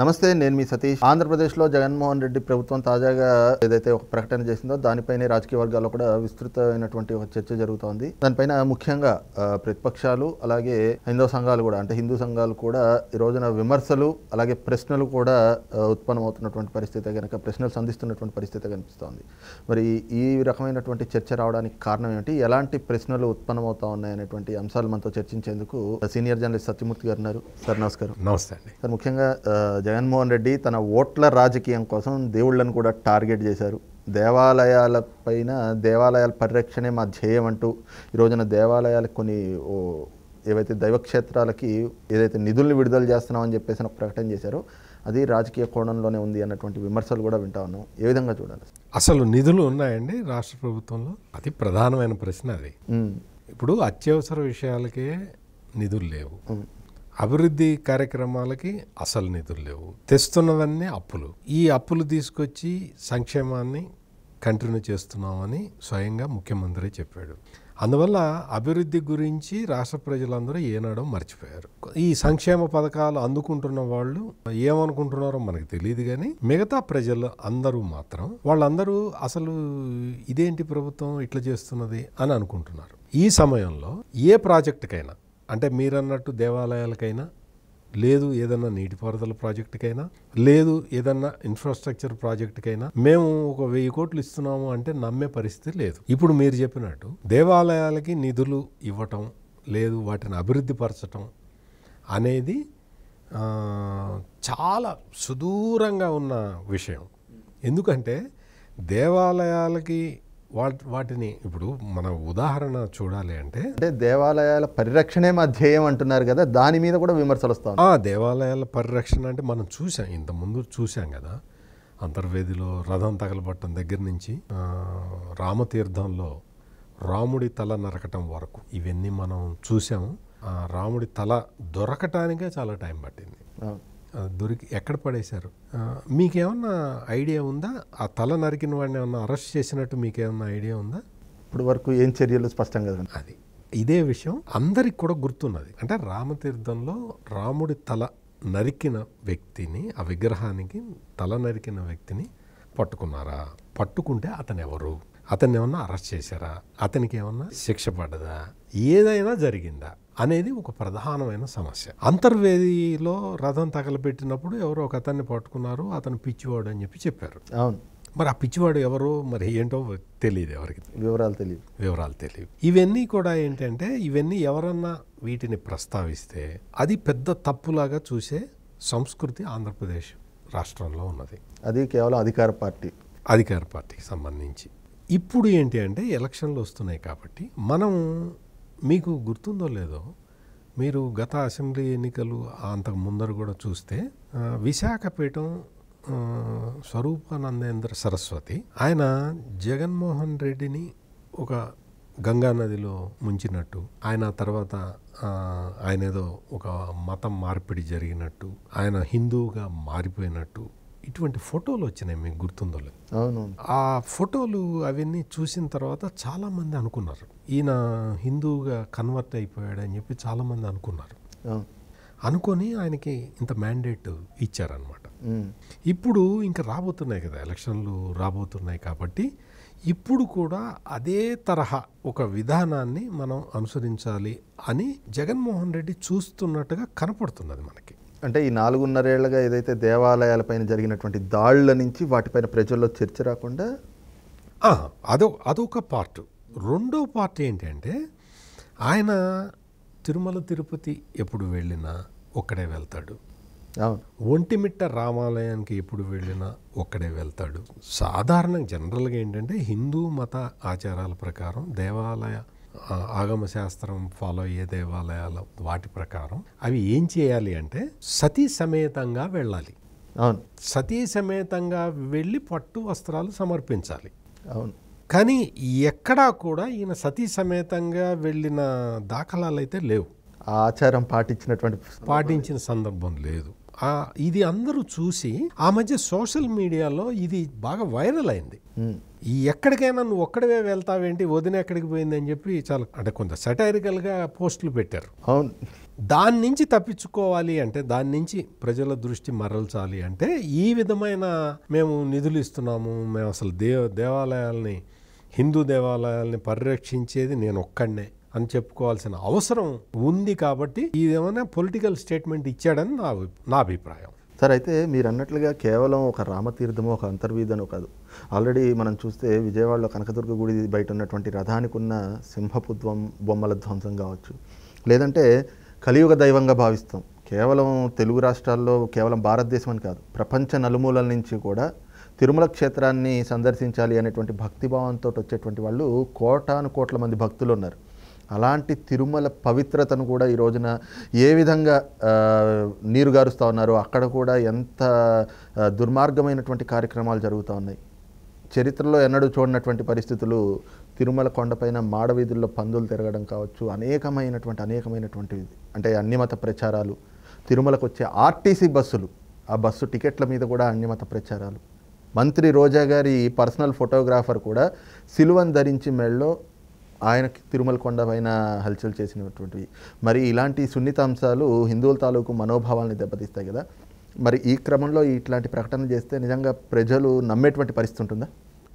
నమస్తే నేను మీ సతీష్ ఆంధ్రప్రదేశ్లో జగన్మోహన్ రెడ్డి ప్రభుత్వం తాజాగా ఏదైతే ఒక ప్రకటన చేసిందో దానిపైన రాజకీయ వర్గాల్లో కూడా విస్తృతమైనటువంటి ఒక చర్చ జరుగుతోంది దానిపైన ముఖ్యంగా ప్రతిపక్షాలు అలాగే హిందూ సంఘాలు కూడా అంటే హిందూ సంఘాలు కూడా ఈ రోజున విమర్శలు అలాగే ప్రశ్నలు కూడా ఉత్పన్నమవుతున్నటువంటి పరిస్థితి కనుక ప్రశ్నలు సంధిస్తున్నటువంటి పరిస్థితి కనిపిస్తోంది మరి ఈ రకమైనటువంటి చర్చ రావడానికి కారణం ఏమిటి ఎలాంటి ప్రశ్నలు ఉత్పన్నమవుతా ఉన్నాయి అనేటువంటి అంశాలు మనతో చర్చించేందుకు సీనియర్ జర్నలిస్ట్ సత్యమూర్తి గారు ఉన్నారు సార్ నమస్కారం నమస్తే అండి సార్ ముఖ్యంగా జగన్మోహన్ రెడ్డి తన ఓట్ల రాజకీయం కోసం దేవుళ్ళను కూడా టార్గెట్ చేశారు దేవాలయాల పైన దేవాలయాల పరిరక్షణే మా ధ్యేయం అంటూ ఈ రోజున దేవాలయాలకు కొన్ని ఏవైతే దైవక్షేత్రాలకి ఏదైతే నిధుల్ని విడుదల చేస్తున్నామని చెప్పేసి ఒక ప్రకటన చేశారో అది రాజకీయ కోణంలోనే ఉంది అన్నటువంటి విమర్శలు కూడా వింటా ఉన్నాం ఏ విధంగా చూడాలి అసలు నిధులు ఉన్నాయండి రాష్ట్ర ప్రభుత్వంలో అది ప్రధానమైన ప్రశ్న అది ఇప్పుడు అత్యవసర విషయాలకే నిధులు లేవు అభివృద్ధి కార్యక్రమాలకి అసలు నిధులు లేవు తెస్తున్నదన్నీ అప్పులు ఈ అప్పులు తీసుకొచ్చి సంక్షేమాన్ని కంటిన్యూ చేస్తున్నామని స్వయంగా ముఖ్యమంత్రి చెప్పాడు అందువల్ల అభివృద్ధి గురించి రాష్ట్ర ప్రజలందరూ ఏనాడో మర్చిపోయారు ఈ సంక్షేమ పథకాలు అందుకుంటున్న వాళ్ళు ఏమనుకుంటున్నారో మనకు తెలియదు కానీ మిగతా ప్రజలు అందరూ మాత్రం వాళ్ళందరూ అసలు ఇదేంటి ప్రభుత్వం ఇట్లా చేస్తున్నది అని అనుకుంటున్నారు ఈ సమయంలో ఏ ప్రాజెక్టుకైనా అంటే మీరన్నట్టు దేవాలయాలకైనా లేదు ఏదన్నా నీటిపారుదల ప్రాజెక్టుకైనా లేదు ఏదన్నా ఇన్ఫ్రాస్ట్రక్చర్ ప్రాజెక్టుకైనా మేము ఒక వెయ్యి కోట్లు ఇస్తున్నాము అంటే నమ్మే పరిస్థితి లేదు ఇప్పుడు మీరు చెప్పినట్టు దేవాలయాలకి నిధులు ఇవ్వటం లేదు వాటిని అభివృద్ధి పరచటం అనేది చాలా సుదూరంగా ఉన్న విషయం ఎందుకంటే దేవాలయాలకి వాట్ వాటిని ఇప్పుడు మన ఉదాహరణ చూడాలి అంటే అంటే దేవాలయాల పరిరక్షణే మా ధ్యేయం అంటున్నారు కదా దాని మీద కూడా విమర్శలు వస్తాం దేవాలయాల పరిరక్షణ అంటే మనం చూసాం ఇంత ముందు చూసాం కదా అంతర్వేదిలో రథం తగలబట్టడం దగ్గర నుంచి రామతీర్థంలో రాముడి తల నరకటం వరకు ఇవన్నీ మనం చూసాము రాముడి తల దొరకటానికే చాలా టైం పట్టింది దొరికి ఎక్కడ పడేశారు మీకేమన్నా ఐడియా ఉందా ఆ తల నరికిన వాడిని ఏమన్నా అరెస్ట్ చేసినట్టు మీకేమన్నా ఐడియా ఉందా ఇప్పుడు వరకు ఏం చర్యలు స్పష్టంగా అది ఇదే విషయం అందరికి కూడా గుర్తున్నది అంటే రామతీర్థంలో రాముడి తల నరికిన వ్యక్తిని ఆ విగ్రహానికి తల నరికిన వ్యక్తిని పట్టుకున్నారా పట్టుకుంటే అతను ఎవరు అతన్ని ఏమన్నా అరెస్ట్ చేశారా అతనికి ఏమన్నా శిక్ష పడ్డదా ఏదైనా జరిగిందా అనేది ఒక ప్రధానమైన సమస్య అంతర్వేదిలో రథం తగలబెట్టినప్పుడు ఎవరో ఒక అతన్ని పట్టుకున్నారు అతను పిచ్చివాడు అని చెప్పి చెప్పారు అవును మరి ఆ పిచ్చివాడు ఎవరు మరి ఏంటో తెలియదు ఎవరికి వివరాలు తెలియదు వివరాలు తెలియదు ఇవన్నీ కూడా ఏంటంటే ఇవన్నీ ఎవరన్నా వీటిని ప్రస్తావిస్తే అది పెద్ద తప్పులాగా చూసే సంస్కృతి ఆంధ్రప్రదేశ్ రాష్ట్రంలో ఉన్నది అది కేవలం అధికార పార్టీ అధికార పార్టీకి సంబంధించి ఇప్పుడు ఏంటి అంటే ఎలక్షన్లు వస్తున్నాయి కాబట్టి మనం మీకు గుర్తుందో లేదో మీరు గత అసెంబ్లీ ఎన్నికలు అంతకు ముందర కూడా చూస్తే విశాఖపీఠం స్వరూపానందేంద్ర సరస్వతి ఆయన జగన్మోహన్ రెడ్డిని ఒక గంగా నదిలో ముంచినట్టు ఆయన తర్వాత ఆయన ఏదో ఒక మతం మార్పిడి జరిగినట్టు ఆయన హిందువుగా మారిపోయినట్టు ఇటువంటి ఫోటోలు వచ్చినాయి మీకు గుర్తుందో లేదు ఆ ఫోటోలు అవన్నీ చూసిన తర్వాత చాలామంది అనుకున్నారు ఈయన హిందూగా కన్వర్ట్ అయిపోయాడు అని చెప్పి చాలామంది అనుకున్నారు అనుకొని ఆయనకి ఇంత మ్యాండేట్ ఇచ్చారనమాట ఇప్పుడు ఇంకా రాబోతున్నాయి కదా ఎలక్షన్లు రాబోతున్నాయి కాబట్టి ఇప్పుడు కూడా అదే తరహా ఒక విధానాన్ని మనం అనుసరించాలి అని జగన్మోహన్ రెడ్డి చూస్తున్నట్టుగా కనపడుతున్నది మనకి అంటే ఈ నాలుగున్నరేళ్లుగా ఏదైతే దేవాలయాలపైన జరిగినటువంటి దాళ్ల నుంచి వాటిపైన ప్రజల్లో చర్చ రాకుండా అదో అదొక పార్ట్ రెండో పార్ట్ ఏంటంటే ఆయన తిరుమల తిరుపతి ఎప్పుడు వెళ్ళినా ఒక్కడే వెళ్తాడు ఒంటిమిట్ట రామాలయానికి ఎప్పుడు వెళ్ళినా ఒక్కడే వెళ్తాడు సాధారణంగా జనరల్గా ఏంటంటే హిందూ మత ఆచారాల ప్రకారం దేవాలయ ఆగమ శాస్త్రం ఫాలో అయ్యే దేవాలయాలు వాటి ప్రకారం అవి ఏం చేయాలి అంటే సతీ సమేతంగా వెళ్ళాలి అవును సతీ సమేతంగా వెళ్ళి పట్టు వస్త్రాలు సమర్పించాలి అవును కానీ ఎక్కడా కూడా ఈయన సతీ సమేతంగా వెళ్ళిన దాఖలాలు అయితే లేవు ఆచారం పాటించినటువంటి పాటించిన సందర్భం లేదు ఇది అందరూ చూసి ఆ మధ్య సోషల్ మీడియాలో ఇది బాగా వైరల్ అయింది ఈ ఎక్కడికైనా నువ్వు ఒక్కడవే వెళ్తావేంటి వదిన ఎక్కడికి పోయిందని చెప్పి చాలా అంటే కొంత సటైరికల్గా పోస్టులు పెట్టారు అవును దాని నుంచి తప్పించుకోవాలి అంటే దాని నుంచి ప్రజల దృష్టి మరల్చాలి అంటే ఈ విధమైన మేము నిధులు ఇస్తున్నాము మేము అసలు దేవ దేవాలయాల్ని హిందూ దేవాలయాల్ని పరిరక్షించేది నేను ఒక్కడనే అని చెప్పుకోవాల్సిన అవసరం ఉంది కాబట్టి ఇదేమైనా పొలిటికల్ స్టేట్మెంట్ ఇచ్చాడని నా నా అభిప్రాయం సార్ అయితే మీరు అన్నట్లుగా కేవలం ఒక రామతీర్థము ఒక అంతర్వీధను కాదు ఆల్రెడీ మనం చూస్తే విజయవాడలో కనకదుర్గ గుడి బయట ఉన్నటువంటి రథానికి ఉన్న సింహపు ధ్వం బొమ్మల ధ్వంసం కావచ్చు లేదంటే కలియుగ దైవంగా భావిస్తాం కేవలం తెలుగు రాష్ట్రాల్లో కేవలం భారతదేశం అని కాదు ప్రపంచ నలుమూలల నుంచి కూడా తిరుమల క్షేత్రాన్ని సందర్శించాలి అనేటువంటి భక్తిభావంతో వచ్చేటువంటి వాళ్ళు కోటాను కోట్ల మంది భక్తులు ఉన్నారు అలాంటి తిరుమల పవిత్రతను కూడా ఈ రోజున ఏ విధంగా నీరు గారుస్తూ ఉన్నారో అక్కడ కూడా ఎంత దుర్మార్గమైనటువంటి కార్యక్రమాలు జరుగుతూ ఉన్నాయి చరిత్రలో ఎన్నడూ చూడనటువంటి పరిస్థితులు తిరుమల కొండపైన మాడవీధుల్లో పందులు తిరగడం కావచ్చు అనేకమైనటువంటి అనేకమైనటువంటి అంటే అన్నిమత ప్రచారాలు తిరుమలకు వచ్చే ఆర్టీసీ బస్సులు ఆ బస్సు టికెట్ల మీద కూడా అన్నిమత ప్రచారాలు మంత్రి రోజా గారి పర్సనల్ ఫోటోగ్రాఫర్ కూడా సిలువను ధరించి మెళ్ళో ఆయన తిరుమల కొండ పైన హల్చల్ చేసినటువంటివి మరి ఇలాంటి సున్నితాంశాలు హిందువుల తాలూకు మనోభావాల్ని దెబ్బతీస్తాయి కదా మరి ఈ క్రమంలో ఇట్లాంటి ప్రకటనలు చేస్తే నిజంగా ప్రజలు నమ్మేటువంటి పరిస్థితి ఉంటుందా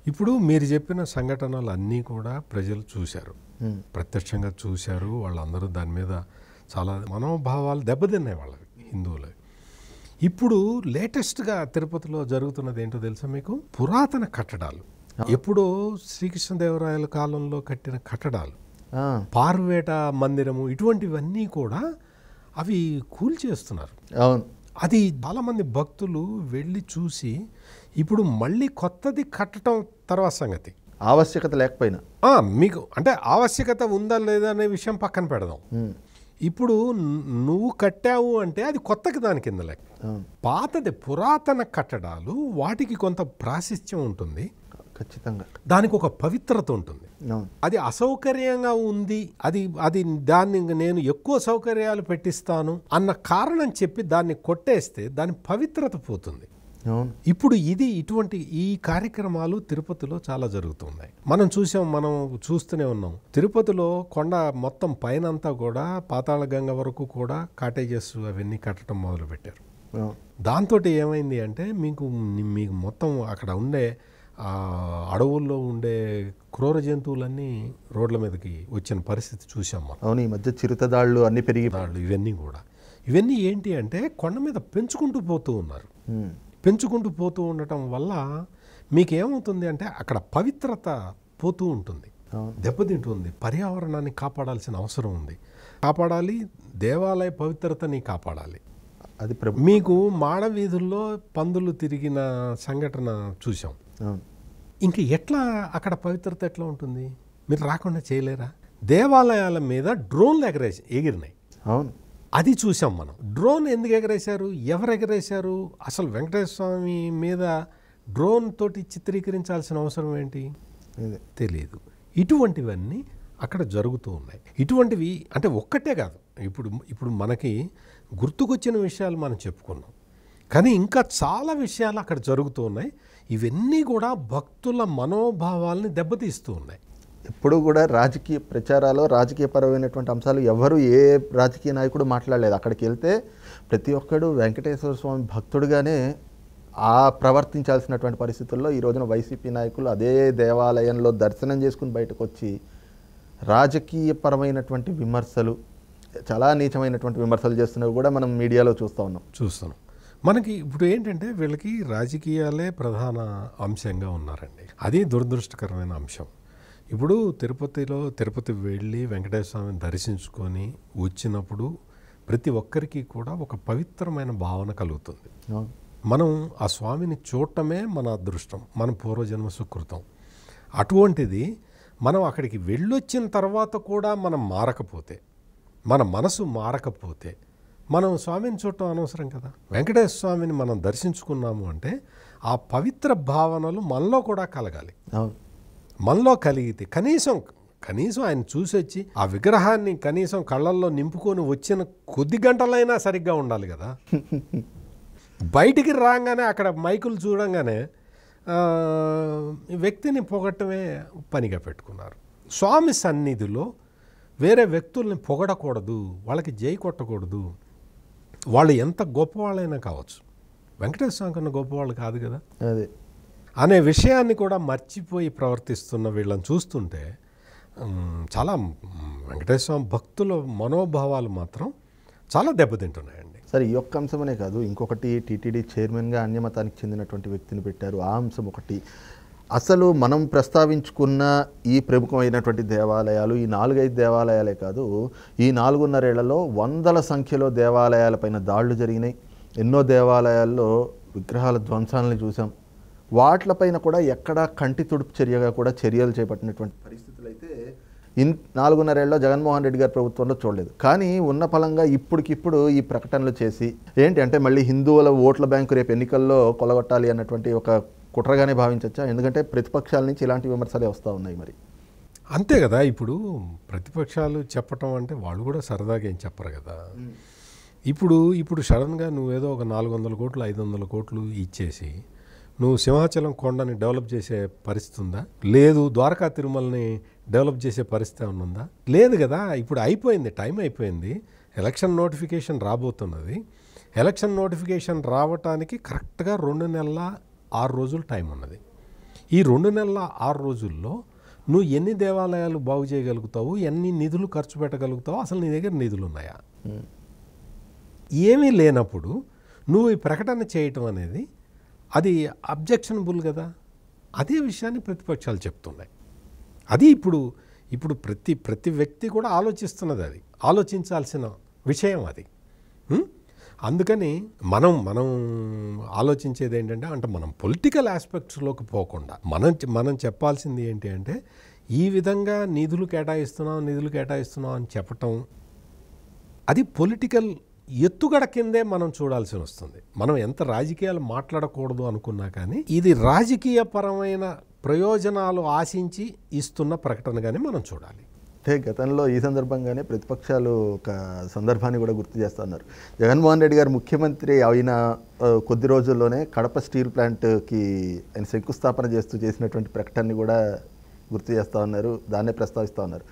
ఇప్పుడు మీరు చెప్పిన సంఘటనలు అన్నీ కూడా ప్రజలు చూశారు ప్రత్యక్షంగా చూశారు వాళ్ళందరూ దాని మీద చాలా మనోభావాలు దెబ్బతిన్నాయి వాళ్ళవి హిందువులవి ఇప్పుడు లేటెస్ట్గా తిరుపతిలో జరుగుతున్నది ఏంటో తెలుసా మీకు పురాతన కట్టడాలు ఎప్పుడో శ్రీకృష్ణదేవరాయల కాలంలో కట్టిన కట్టడాలు పార్వేట మందిరము ఇటువంటివన్నీ కూడా అవి కూల్చేస్తున్నారు అవును అది చాలామంది భక్తులు వెళ్ళి చూసి ఇప్పుడు మళ్ళీ కొత్తది కట్టడం తర్వాత సంగతి ఆవశ్యకత లేకపోయినా మీకు అంటే ఆవశ్యకత ఉందా లేదా అనే విషయం పక్కన పెడదాం ఇప్పుడు నువ్వు కట్టావు అంటే అది కొత్తకి దాని కింద లేక పాతది పురాతన కట్టడాలు వాటికి కొంత ప్రాశస్త్యం ఉంటుంది ఖచ్చితంగా దానికి ఒక పవిత్రత ఉంటుంది అది అసౌకర్యంగా ఉంది అది అది దాన్ని నేను ఎక్కువ సౌకర్యాలు పెట్టిస్తాను అన్న కారణం చెప్పి దాన్ని కొట్టేస్తే దాని పవిత్రత పోతుంది ఇప్పుడు ఇది ఇటువంటి ఈ కార్యక్రమాలు తిరుపతిలో చాలా జరుగుతున్నాయి మనం చూసాం మనం చూస్తూనే ఉన్నాం తిరుపతిలో కొండ మొత్తం పైన అంతా కూడా పాతాళ గంగ వరకు కూడా కాటేజెస్ అవన్నీ కట్టడం మొదలుపెట్టారు దాంతో ఏమైంది అంటే మీకు మీకు మొత్తం అక్కడ ఉండే ఆ అడవుల్లో ఉండే క్రూర జంతువులన్నీ రోడ్ల మీదకి వచ్చిన పరిస్థితి చూసాం మనం అవును ఈ మధ్య చిరుతదాళ్ళు అన్నీ పెరిగి దాళ్ళు ఇవన్నీ కూడా ఇవన్నీ ఏంటి అంటే కొండ మీద పెంచుకుంటూ పోతూ ఉన్నారు పెంచుకుంటూ పోతూ ఉండటం వల్ల మీకు ఏమవుతుంది అంటే అక్కడ పవిత్రత పోతూ ఉంటుంది దెబ్బతింటుంది పర్యావరణాన్ని కాపాడాల్సిన అవసరం ఉంది కాపాడాలి దేవాలయ పవిత్రతని కాపాడాలి అది మీకు మాడ వీధుల్లో పందులు తిరిగిన సంఘటన చూసాం ఇంకా ఎట్లా అక్కడ పవిత్రత ఎట్లా ఉంటుంది మీరు రాకుండా చేయలేరా దేవాలయాల మీద డ్రోన్లు ఎగరేసి ఎగిరినాయి అవును అది చూసాం మనం డ్రోన్ ఎందుకు ఎగరేశారు ఎవరు ఎగరేశారు అసలు వెంకటేశ్వర స్వామి మీద డ్రోన్ తోటి చిత్రీకరించాల్సిన అవసరం ఏంటి తెలియదు ఇటువంటివన్నీ అక్కడ జరుగుతూ ఉన్నాయి ఇటువంటివి అంటే ఒక్కటే కాదు ఇప్పుడు ఇప్పుడు మనకి గుర్తుకొచ్చిన విషయాలు మనం చెప్పుకున్నాం కానీ ఇంకా చాలా విషయాలు అక్కడ జరుగుతూ ఉన్నాయి ఇవన్నీ కూడా భక్తుల మనోభావాల్ని దెబ్బతీస్తూ ఉన్నాయి ఎప్పుడు కూడా రాజకీయ ప్రచారాలు రాజకీయపరమైనటువంటి అంశాలు ఎవరు ఏ రాజకీయ నాయకుడు మాట్లాడలేదు అక్కడికి వెళ్తే ప్రతి ఒక్కడు వెంకటేశ్వర స్వామి భక్తుడుగానే ఆ ప్రవర్తించాల్సినటువంటి పరిస్థితుల్లో ఈ రోజున వైసీపీ నాయకులు అదే దేవాలయంలో దర్శనం చేసుకుని బయటకు వచ్చి రాజకీయపరమైనటువంటి విమర్శలు చాలా నీచమైనటువంటి విమర్శలు చేస్తున్నవి కూడా మనం మీడియాలో చూస్తూ ఉన్నాం చూస్తున్నాం మనకి ఇప్పుడు ఏంటంటే వీళ్ళకి రాజకీయాలే ప్రధాన అంశంగా ఉన్నారండి అది దురదృష్టకరమైన అంశం ఇప్పుడు తిరుపతిలో తిరుపతి వెళ్ళి వెంకటేశ్వర స్వామిని దర్శించుకొని వచ్చినప్పుడు ప్రతి ఒక్కరికి కూడా ఒక పవిత్రమైన భావన కలుగుతుంది మనం ఆ స్వామిని చూడటమే మన అదృష్టం మన పూర్వజన్మ సుకృతం అటువంటిది మనం అక్కడికి వెళ్ళొచ్చిన తర్వాత కూడా మనం మారకపోతే మన మనసు మారకపోతే మనం స్వామిని చూడటం అనవసరం కదా వెంకటేశ్వర స్వామిని మనం దర్శించుకున్నాము అంటే ఆ పవిత్ర భావనలు మనలో కూడా కలగాలి మనలో కలిగితే కనీసం కనీసం ఆయన చూసొచ్చి ఆ విగ్రహాన్ని కనీసం కళ్ళల్లో నింపుకొని వచ్చిన కొద్ది గంటలైనా సరిగ్గా ఉండాలి కదా బయటికి రాగానే అక్కడ మైకులు చూడంగానే వ్యక్తిని పొగట్టమే పనిగా పెట్టుకున్నారు స్వామి సన్నిధిలో వేరే వ్యక్తుల్ని పొగడకూడదు వాళ్ళకి జై కొట్టకూడదు వాళ్ళు ఎంత గొప్పవాళ్ళైనా కావచ్చు వెంకటేశ్వర స్వామి కన్నా గొప్పవాళ్ళు కాదు కదా అదే అనే విషయాన్ని కూడా మర్చిపోయి ప్రవర్తిస్తున్న వీళ్ళని చూస్తుంటే చాలా వెంకటేశ్వర స్వామి భక్తుల మనోభావాలు మాత్రం చాలా దెబ్బతింటున్నాయండి సరే ఈ యొక్క అంశమనే కాదు ఇంకొకటి టీటీడీ చైర్మన్గా అన్యమతానికి చెందినటువంటి వ్యక్తిని పెట్టారు ఆ అంశం ఒకటి అసలు మనం ప్రస్తావించుకున్న ఈ ప్రముఖమైనటువంటి దేవాలయాలు ఈ నాలుగైదు దేవాలయాలే కాదు ఈ నాలుగున్నరేళ్లలో వందల సంఖ్యలో దేవాలయాలపైన దాడులు జరిగినాయి ఎన్నో దేవాలయాల్లో విగ్రహాల ధ్వంసాలను చూసాం వాటిలపైన కూడా ఎక్కడా కంటి తుడుపు చర్యగా కూడా చర్యలు చేపట్టినటువంటి పరిస్థితులు అయితే ఇన్ నాలుగున్నరేళ్ళలో జగన్మోహన్ రెడ్డి గారి ప్రభుత్వంలో చూడలేదు కానీ ఉన్న ఫలంగా ఇప్పటికిప్పుడు ఈ ప్రకటనలు చేసి ఏంటి అంటే మళ్ళీ హిందువుల ఓట్ల బ్యాంకు రేపు ఎన్నికల్లో కొలగొట్టాలి అన్నటువంటి ఒక కుట్రగానే భావించవచ్చా ఎందుకంటే ప్రతిపక్షాల నుంచి ఇలాంటి విమర్శలే వస్తూ ఉన్నాయి మరి అంతే కదా ఇప్పుడు ప్రతిపక్షాలు చెప్పటం అంటే వాళ్ళు కూడా సరదాగా ఏం చెప్పరు కదా ఇప్పుడు ఇప్పుడు సడన్గా నువ్వేదో ఒక నాలుగు వందల కోట్లు ఐదు వందల కోట్లు ఇచ్చేసి నువ్వు సింహాచలం కొండని డెవలప్ చేసే పరిస్థితి ఉందా లేదు ద్వారకా తిరుమలని డెవలప్ చేసే పరిస్థితి ఏమైనా ఉందా లేదు కదా ఇప్పుడు అయిపోయింది టైం అయిపోయింది ఎలక్షన్ నోటిఫికేషన్ రాబోతున్నది ఎలక్షన్ నోటిఫికేషన్ రావటానికి కరెక్ట్గా రెండు నెలల ఆరు రోజులు టైం ఉన్నది ఈ రెండు నెలల ఆరు రోజుల్లో నువ్వు ఎన్ని దేవాలయాలు బాగు చేయగలుగుతావు ఎన్ని నిధులు ఖర్చు పెట్టగలుగుతావు అసలు నీ దగ్గర నిధులు ఉన్నాయా ఏమీ లేనప్పుడు నువ్వు ఈ ప్రకటన చేయటం అనేది అది అబ్జెక్షనబుల్ కదా అదే విషయాన్ని ప్రతిపక్షాలు చెప్తున్నాయి అది ఇప్పుడు ఇప్పుడు ప్రతి ప్రతి వ్యక్తి కూడా ఆలోచిస్తున్నది అది ఆలోచించాల్సిన విషయం అది అందుకని మనం మనం ఆలోచించేది ఏంటంటే అంటే మనం పొలిటికల్ ఆస్పెక్ట్స్లోకి పోకుండా మనం మనం చెప్పాల్సింది ఏంటి అంటే ఈ విధంగా నిధులు కేటాయిస్తున్నాం నిధులు కేటాయిస్తున్నాం అని చెప్పటం అది పొలిటికల్ ఎత్తుగడ కిందే మనం చూడాల్సి వస్తుంది మనం ఎంత రాజకీయాలు మాట్లాడకూడదు అనుకున్నా కానీ ఇది రాజకీయపరమైన ప్రయోజనాలు ఆశించి ఇస్తున్న ప్రకటనగానే మనం చూడాలి అంటే గతంలో ఈ సందర్భంగానే ప్రతిపక్షాలు ఒక సందర్భాన్ని కూడా గుర్తు చేస్తున్నారు జగన్మోహన్ రెడ్డి గారు ముఖ్యమంత్రి అయిన కొద్ది రోజుల్లోనే కడప స్టీల్ ప్లాంట్కి ఆయన శంకుస్థాపన చేస్తూ చేసినటువంటి ప్రకటనని కూడా గుర్తు చేస్తూ ఉన్నారు దాన్నే ప్రస్తావిస్తూ ఉన్నారు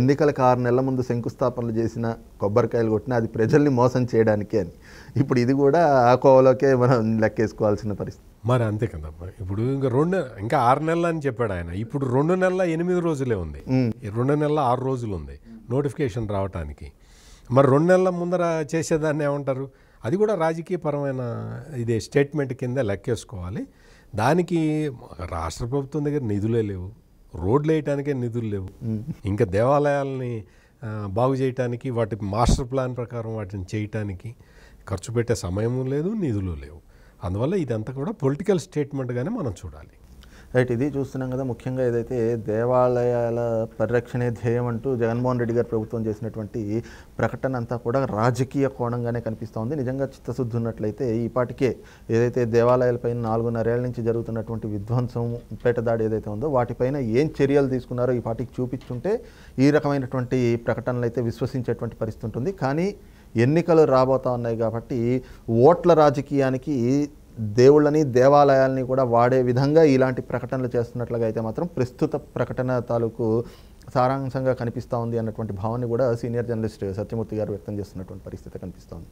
ఎన్నికలకు ఆరు నెలల ముందు శంకుస్థాపనలు చేసిన కొబ్బరికాయలు కొట్టిన అది ప్రజల్ని మోసం చేయడానికే అని ఇప్పుడు ఇది కూడా ఆ కోవలోకే మనం లెక్కేసుకోవాల్సిన పరిస్థితి మరి అంతే కదా ఇప్పుడు ఇంకా రెండు ఇంకా ఆరు నెలలు అని చెప్పాడు ఆయన ఇప్పుడు రెండు నెలల ఎనిమిది రోజులే ఉంది రెండు నెలల ఆరు రోజులు ఉంది నోటిఫికేషన్ రావటానికి మరి రెండు నెలల ముందర చేసేదాన్ని ఏమంటారు అది కూడా రాజకీయపరమైన ఇదే స్టేట్మెంట్ కింద లెక్కేసుకోవాలి దానికి రాష్ట్ర ప్రభుత్వం దగ్గర నిధులే లేవు రోడ్లు వేయటానికే నిధులు లేవు ఇంకా దేవాలయాలని బాగు చేయటానికి వాటి మాస్టర్ ప్లాన్ ప్రకారం వాటిని చేయటానికి ఖర్చు పెట్టే సమయము లేదు నిధులు లేవు అందువల్ల ఇదంతా కూడా పొలిటికల్ స్టేట్మెంట్గానే మనం చూడాలి రైట్ ఇది చూస్తున్నాం కదా ముఖ్యంగా ఏదైతే దేవాలయాల పరిరక్షణే ధ్యేయం అంటూ జగన్మోహన్ రెడ్డి గారు ప్రభుత్వం చేసినటువంటి ప్రకటన అంతా కూడా రాజకీయ కోణంగానే కనిపిస్తూ ఉంది నిజంగా చిత్తశుద్ధి ఉన్నట్లయితే ఈపాటికే ఏదైతే దేవాలయాలపైన నాలుగున్నరేళ్ల నుంచి జరుగుతున్నటువంటి విధ్వంసం పేటదాడి ఏదైతే ఉందో వాటిపైన ఏం చర్యలు తీసుకున్నారో ఈ పాటికి చూపించుంటే ఈ రకమైనటువంటి ప్రకటనలు అయితే విశ్వసించేటువంటి పరిస్థితి ఉంటుంది కానీ ఎన్నికలు రాబోతా ఉన్నాయి కాబట్టి ఓట్ల రాజకీయానికి దేవుళ్ళని దేవాలయాలని కూడా వాడే విధంగా ఇలాంటి ప్రకటనలు చేస్తున్నట్లుగా అయితే మాత్రం ప్రస్తుత ప్రకటన తాలూకు సారాంశంగా కనిపిస్తూ ఉంది అన్నటువంటి భావాన్ని కూడా సీనియర్ జర్నలిస్ట్ సత్యమూర్తి గారు వ్యక్తం చేస్తున్నటువంటి పరిస్థితి కనిపిస్తోంది